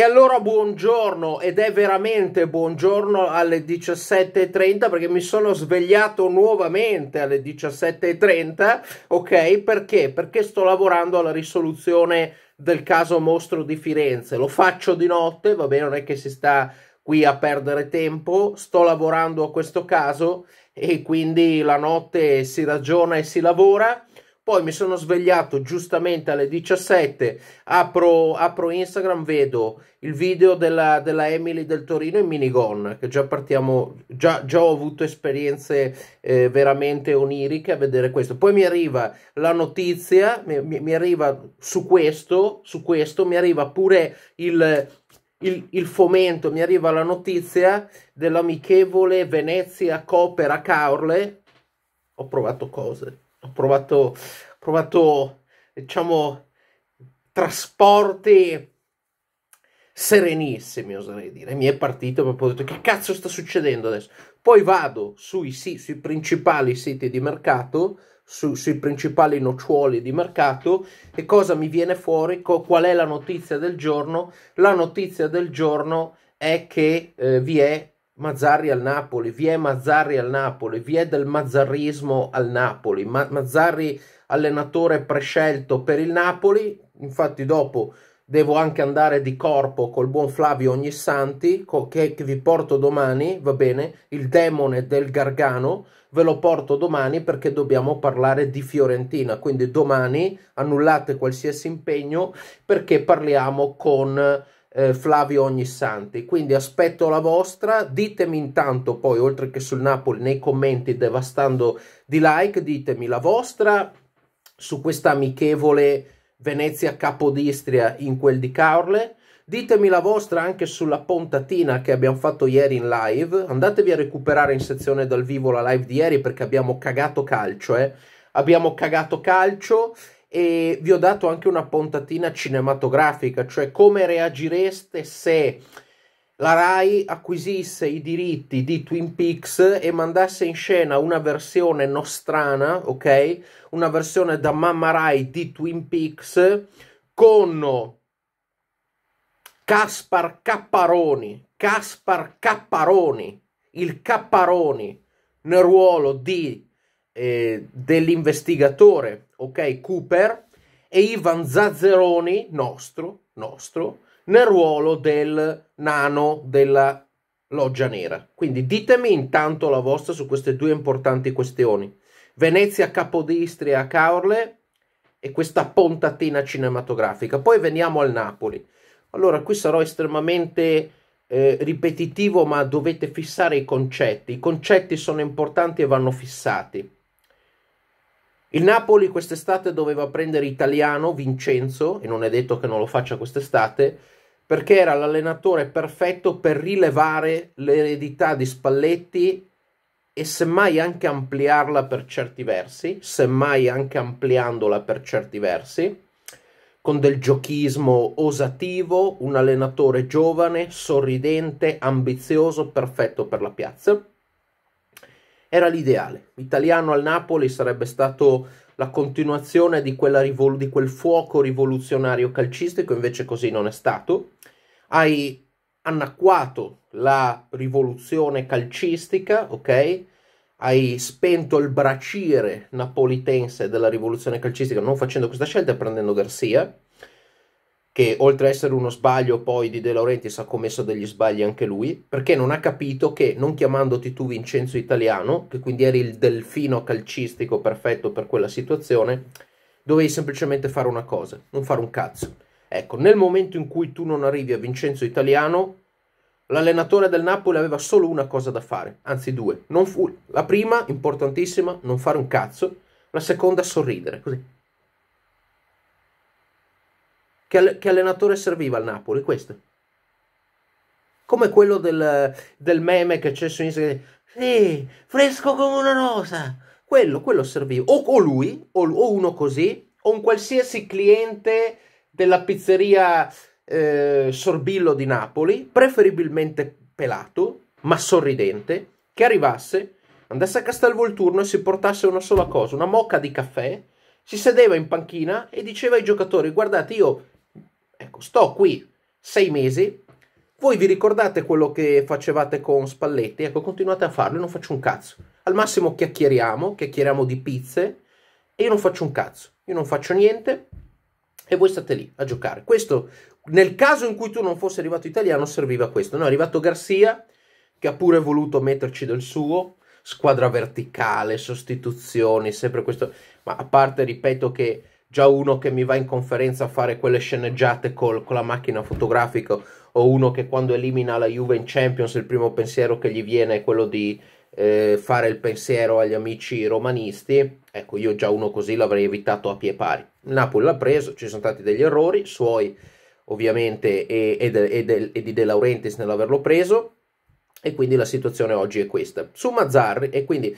E allora buongiorno ed è veramente buongiorno alle 17.30 perché mi sono svegliato nuovamente alle 17.30, ok? Perché? Perché sto lavorando alla risoluzione del caso mostro di Firenze. Lo faccio di notte, va bene, non è che si sta qui a perdere tempo, sto lavorando a questo caso e quindi la notte si ragiona e si lavora poi mi sono svegliato giustamente alle 17, apro, apro Instagram, vedo il video della, della, Emily del Torino in minigon, che già partiamo, già, già ho avuto esperienze eh, veramente oniriche a vedere questo. Poi mi arriva la notizia, mi, mi, mi arriva su questo, su questo, mi arriva pure il, il, il, fomento, mi arriva la notizia dell'amichevole Venezia Copera Caorle. Ho provato cose ho provato, provato diciamo, trasporti serenissimi, oserei dire. Mi è partito proprio detto, che cazzo sta succedendo adesso? Poi vado sui, sui principali siti di mercato, su, sui principali nocciuoli di mercato e cosa mi viene fuori? qual è la notizia del giorno? La notizia del giorno è che eh, vi è Mazzarri al Napoli, vi è Mazzarri al Napoli, vi è del mazzarrismo al Napoli, Ma- Mazzarri allenatore prescelto per il Napoli, infatti dopo devo anche andare di corpo col buon Flavio Ognissanti co- che-, che vi porto domani, va bene, il demone del Gargano, ve lo porto domani perché dobbiamo parlare di Fiorentina, quindi domani annullate qualsiasi impegno perché parliamo con eh, Flavio Ognissanti. Quindi aspetto la vostra, ditemi intanto poi, oltre che sul Napoli, nei commenti devastando di like, ditemi la vostra su questa amichevole Venezia Capodistria in quel di Caorle. Ditemi la vostra anche sulla pontatina che abbiamo fatto ieri in live. Andatevi a recuperare in sezione dal vivo la live di ieri perché abbiamo cagato calcio, eh. Abbiamo cagato calcio e vi ho dato anche una puntatina cinematografica, cioè come reagireste se la RAI acquisisse i diritti di Twin Peaks e mandasse in scena una versione nostrana, ok? Una versione da Mamma RAI di Twin Peaks con Caspar Capparoni, Caspar Capparoni, il Capparoni nel ruolo di eh, dell'investigatore, ok, Cooper, e Ivan Zazzeroni, nostro, nostro, nel ruolo del nano della loggia nera. Quindi ditemi intanto la vostra su queste due importanti questioni. Venezia Capodistria Caorle e questa pontatina cinematografica. Poi veniamo al Napoli. Allora, qui sarò estremamente eh, ripetitivo, ma dovete fissare i concetti. I concetti sono importanti e vanno fissati. Il Napoli quest'estate doveva prendere italiano Vincenzo, e non è detto che non lo faccia quest'estate, perché era l'allenatore perfetto per rilevare l'eredità di Spalletti e semmai anche ampliarla per certi versi, semmai anche ampliandola per certi versi, con del giochismo osativo, un allenatore giovane, sorridente, ambizioso, perfetto per la piazza era l'ideale. Italiano al Napoli sarebbe stato la continuazione di, rivol- di, quel fuoco rivoluzionario calcistico, invece così non è stato. Hai anacquato la rivoluzione calcistica, ok? Hai spento il braciere napolitense della rivoluzione calcistica non facendo questa scelta e prendendo Garcia che oltre a essere uno sbaglio poi di De Laurentiis ha commesso degli sbagli anche lui, perché non ha capito che non chiamandoti tu Vincenzo Italiano, che quindi eri il delfino calcistico perfetto per quella situazione, dovevi semplicemente fare una cosa, non fare un cazzo. Ecco, nel momento in cui tu non arrivi a Vincenzo Italiano, l'allenatore del Napoli aveva solo una cosa da fare, anzi due. Non fu... la prima, importantissima, non fare un cazzo, la seconda, sorridere, così che, che allenatore serviva al Napoli? Questo. Come quello del, del meme che c'è su Instagram. Sì, fresco come una rosa. Quello, quello serviva. O, o lui, o, o, uno così, o un qualsiasi cliente della pizzeria eh, Sorbillo di Napoli, preferibilmente pelato, ma sorridente, che arrivasse, andasse a Castelvolturno e si portasse una sola cosa, una mocca di caffè, si sedeva in panchina e diceva ai giocatori: Guardate, io Ecco, sto qui sei mesi, voi vi ricordate quello che facevate con Spalletti? Ecco, continuate a farlo, io non faccio un cazzo. Al massimo chiacchieriamo, chiacchieriamo di pizze e io non faccio un cazzo, io non faccio niente e voi state lì a giocare. Questo, nel caso in cui tu non fossi arrivato italiano, serviva questo. No, è arrivato Garcia che ha pure voluto metterci del suo, squadra verticale, sostituzioni, sempre questo. Ma a parte, ripeto che già uno che mi va in conferenza a fare quelle sceneggiate col, con la macchina fotografica o uno che quando elimina la Juve in Champions il primo pensiero che gli viene è quello di eh, fare il pensiero agli amici romanisti, ecco io già uno così l'avrei evitato a pie pari. Napoli l'ha preso, ci sono stati degli errori suoi ovviamente e, e, de, e, de, e di De Laurentiis nell'averlo preso e quindi la situazione oggi è questa. Su Mazzarri e quindi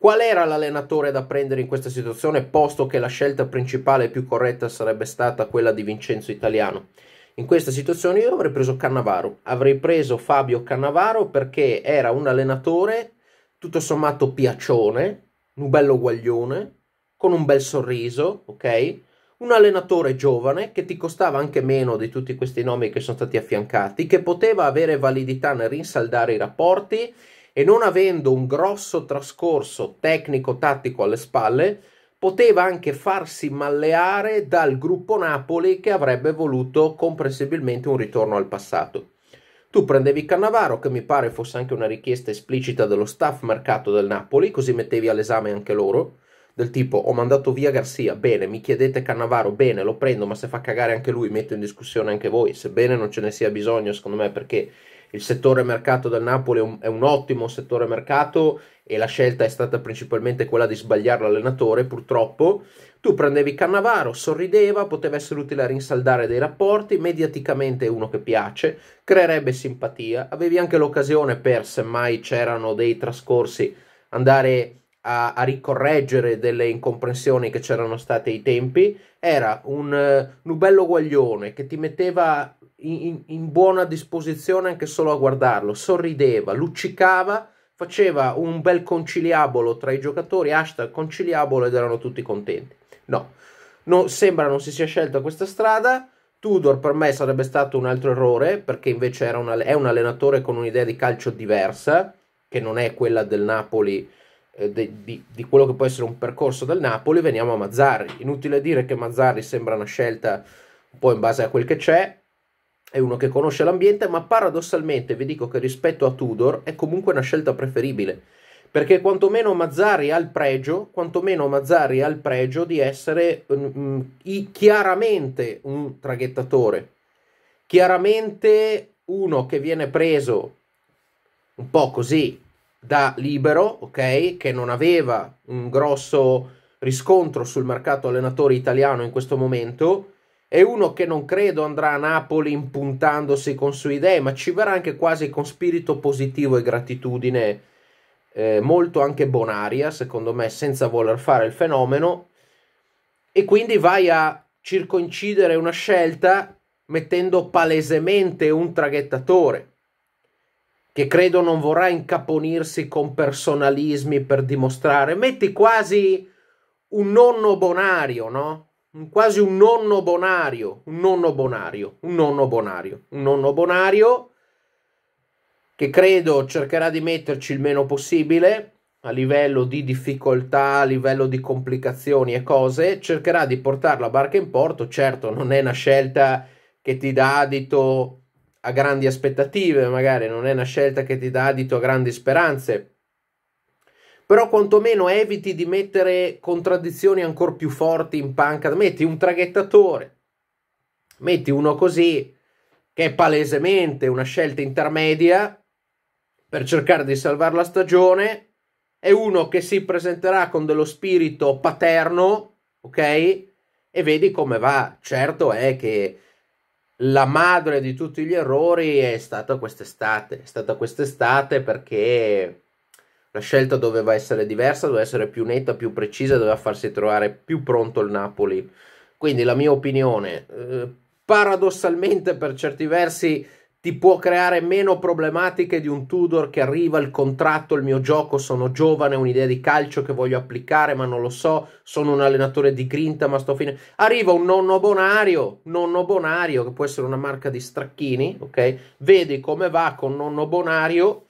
Qual era l'allenatore da prendere in questa situazione, posto che la scelta principale e più corretta sarebbe stata quella di Vincenzo Italiano? In questa situazione io avrei preso Cannavaro, avrei preso Fabio Cannavaro perché era un allenatore tutto sommato piaccione, un bello guaglione, con un bel sorriso, ok? Un allenatore giovane che ti costava anche meno di tutti questi nomi che sono stati affiancati, che poteva avere validità nel rinsaldare i rapporti e non avendo un grosso trascorso tecnico-tattico alle spalle, poteva anche farsi malleare dal gruppo Napoli che avrebbe voluto comprensibilmente un ritorno al passato. Tu prendevi Cannavaro, che mi pare fosse anche una richiesta esplicita dello staff mercato del Napoli, così mettevi all'esame anche loro, del tipo ho mandato via Garzia, bene, mi chiedete Cannavaro, bene, lo prendo, ma se fa cagare anche lui metto in discussione anche voi, sebbene non ce ne sia bisogno secondo me perché il settore mercato del Napoli è un, è un ottimo settore mercato e la scelta è stata principalmente quella di sbagliare l'allenatore, purtroppo. Tu prendevi Cannavaro, sorrideva, poteva essere utile a rinsaldare dei rapporti, mediaticamente è uno che piace, creerebbe simpatia, avevi anche l'occasione per, semmai c'erano dei trascorsi, andare a, a ricorreggere delle incomprensioni che c'erano state ai tempi. Era un, eh, un bello guaglione che ti metteva in, in buona disposizione anche solo a guardarlo, sorrideva, luccicava, faceva un bel conciliabolo tra i giocatori, hashtag conciliabolo ed erano tutti contenti. No, non, sembra non si sia scelta questa strada. Tudor per me sarebbe stato un altro errore perché invece era un, è un allenatore con un'idea di calcio diversa, che non è quella del Napoli, eh, di, di, di, quello che può essere un percorso del Napoli. Veniamo a Mazzarri. Inutile dire che Mazzarri sembra una scelta un po' in base a quel che c'è, è uno che conosce l'ambiente, ma paradossalmente vi dico che rispetto a Tudor è comunque una scelta preferibile, perché quantomeno Mazzari ha il pregio, quantomeno Mazzari ha il pregio di essere mm, mm chiaramente un traghettatore, chiaramente uno che viene preso un po' così da libero, ok, che non aveva un grosso riscontro sul mercato allenatore italiano in questo momento è uno che non credo andrà a Napoli impuntandosi con sue idee, ma ci verrà anche quasi con spirito positivo e gratitudine, eh, molto anche bonaria, secondo me, senza voler fare il fenomeno. E quindi vai a circoincidere una scelta mettendo palesemente un traghettatore, che credo non vorrà incaponirsi con personalismi per dimostrare. Metti quasi un nonno bonario, no? quasi un nonno bonario, un nonno bonario, un nonno bonario, un nonno bonario che credo cercherà di metterci il meno possibile a livello di difficoltà, a livello di complicazioni e cose, cercherà di portare la barca in porto, certo non è una scelta che ti dà adito a grandi aspettative, magari non è una scelta che ti dà adito a grandi speranze, però quantomeno eviti di mettere contraddizioni ancora più forti in panca. Metti un traghettatore, metti uno così, che è palesemente una scelta intermedia per cercare di salvare la stagione, è uno che si presenterà con dello spirito paterno, ok? E vedi come va. Certo è che la madre di tutti gli errori è stata quest'estate, è stata quest'estate perché la scelta doveva essere diversa, doveva essere più netta, più precisa, doveva farsi trovare più pronto il Napoli. Quindi la mia opinione, eh, paradossalmente per certi versi, ti può creare meno problematiche di un Tudor che arriva il contratto, il mio gioco, sono giovane, ho un'idea di calcio che voglio applicare, ma non lo so, sono un allenatore di grinta, ma sto fine. Arriva un nonno bonario, nonno bonario, che può essere una marca di stracchini, ok? Vedi come va con nonno bonario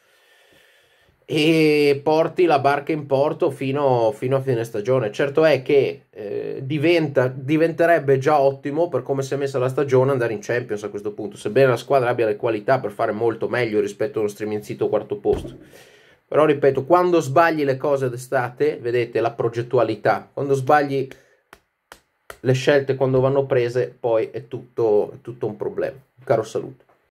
e porti la barca in porto fino, fino a fine stagione. Certo è che eh, diventa, diventerebbe già ottimo per come si è messa la stagione andare in Champions a questo punto, sebbene la squadra abbia le qualità per fare molto meglio rispetto a uno sito quarto posto. Però ripeto, quando sbagli le cose d'estate, vedete la progettualità, quando sbagli le scelte quando vanno prese, poi è tutto, è tutto un problema. Caro saluto.